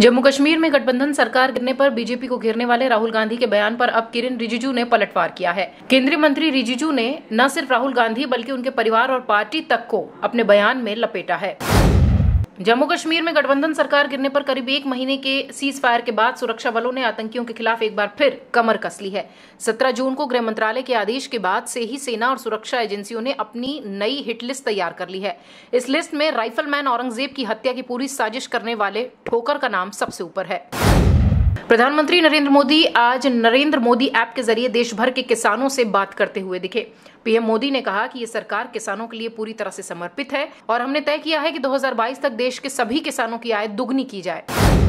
जम्मू कश्मीर में गठबंधन सरकार गिरने पर बीजेपी को घेरने वाले राहुल गांधी के बयान पर अब किरण रिजिजू ने पलटवार किया है केंद्रीय मंत्री रिजिजू ने न सिर्फ राहुल गांधी बल्कि उनके परिवार और पार्टी तक को अपने बयान में लपेटा है जम्मू कश्मीर में गठबंधन सरकार गिरने पर करीब एक महीने के सीज फायर के बाद सुरक्षा बलों ने आतंकियों के खिलाफ एक बार फिर कमर कस ली है 17 जून को गृह मंत्रालय के आदेश के बाद से ही सेना और सुरक्षा एजेंसियों ने अपनी नई हिट लिस्ट तैयार कर ली है इस लिस्ट में राइफलमैन औरंगजेब की हत्या की पूरी साजिश करने वाले ठोकर का नाम सबसे ऊपर है प्रधानमंत्री नरेंद्र मोदी आज नरेंद्र मोदी ऐप के जरिए देश भर के किसानों से बात करते हुए दिखे पीएम मोदी ने कहा कि ये सरकार किसानों के लिए पूरी तरह से समर्पित है और हमने तय किया है कि 2022 तक देश के सभी किसानों की आय दुगनी की जाए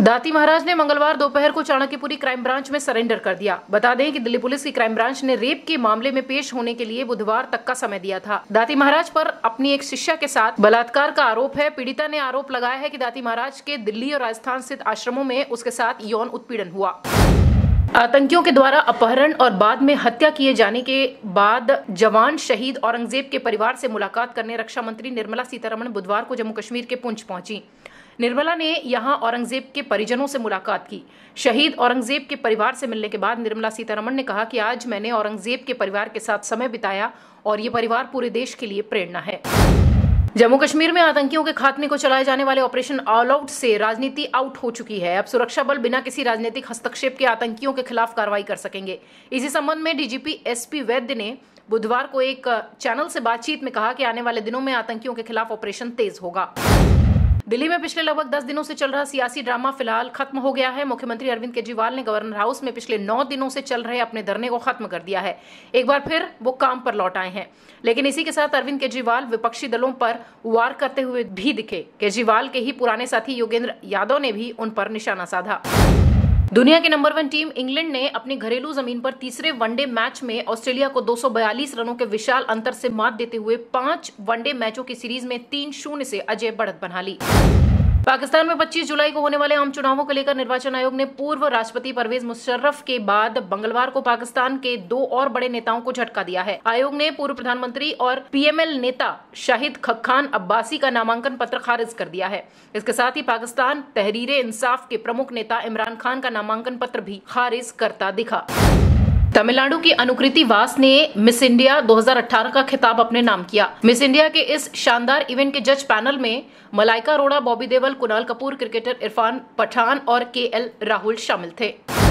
दाती महाराज ने मंगलवार दोपहर को चाणक्यपुरी क्राइम ब्रांच में सरेंडर कर दिया बता दें कि दिल्ली पुलिस की क्राइम ब्रांच ने रेप के मामले में पेश होने के लिए बुधवार तक का समय दिया था दाती महाराज पर अपनी एक शिष्या के साथ बलात्कार का आरोप है पीड़िता ने आरोप लगाया है कि दाती महाराज के दिल्ली और राजस्थान स्थित आश्रमों में उसके साथ यौन उत्पीड़न हुआ आतंकियों के द्वारा अपहरण और बाद में हत्या किए जाने के बाद जवान शहीद औरंगजेब के परिवार से मुलाकात करने रक्षा मंत्री निर्मला सीतारमण बुधवार को जम्मू कश्मीर के पुंछ पहुंची निर्मला ने यहां औरंगजेब के परिजनों से मुलाकात की शहीद औरंगजेब के परिवार से मिलने के बाद निर्मला सीतारमण ने कहा कि आज मैंने औरंगजेब के परिवार के साथ समय बिताया और ये परिवार पूरे देश के लिए प्रेरणा है जम्मू कश्मीर में आतंकियों के खात्मे को चलाए जाने वाले ऑपरेशन ऑल आउट से राजनीति आउट हो चुकी है अब सुरक्षा बल बिना किसी राजनीतिक हस्तक्षेप के आतंकियों के खिलाफ कार्रवाई कर सकेंगे इसी संबंध में डीजीपी एसपी वैद्य ने बुधवार को एक चैनल से बातचीत में कहा कि आने वाले दिनों में आतंकियों के खिलाफ ऑपरेशन तेज होगा दिल्ली में पिछले लगभग दस दिनों से चल रहा सियासी ड्रामा फिलहाल खत्म हो गया है मुख्यमंत्री अरविंद केजरीवाल ने गवर्नर हाउस में पिछले नौ दिनों से चल रहे अपने धरने को खत्म कर दिया है एक बार फिर वो काम पर लौट आए हैं लेकिन इसी के साथ अरविंद केजरीवाल विपक्षी दलों पर वार करते हुए भी दिखे केजरीवाल के ही पुराने साथी योगेंद्र यादव ने भी उन पर निशाना साधा दुनिया की नंबर वन टीम इंग्लैंड ने अपनी घरेलू जमीन पर तीसरे वनडे मैच में ऑस्ट्रेलिया को 242 रनों के विशाल अंतर से मात देते हुए पांच वनडे मैचों की सीरीज में तीन शून्य से अजय बढ़त बना ली पाकिस्तान में 25 जुलाई को होने वाले आम चुनावों को लेकर निर्वाचन आयोग ने पूर्व राष्ट्रपति परवेज मुशर्रफ के बाद मंगलवार को पाकिस्तान के दो और बड़े नेताओं को झटका दिया है आयोग ने पूर्व प्रधानमंत्री और पीएमएल नेता शाहिद खान अब्बासी का नामांकन पत्र खारिज कर दिया है इसके साथ ही पाकिस्तान तहरीर इंसाफ के प्रमुख नेता इमरान खान का नामांकन पत्र भी खारिज करता दिखा तमिलनाडु की अनुकृति वास ने मिस इंडिया 2018 का खिताब अपने नाम किया मिस इंडिया के इस शानदार इवेंट के जज पैनल में मलाइका अरोड़ा बॉबी देवल कुणाल कपूर क्रिकेटर इरफान पठान और के एल राहुल शामिल थे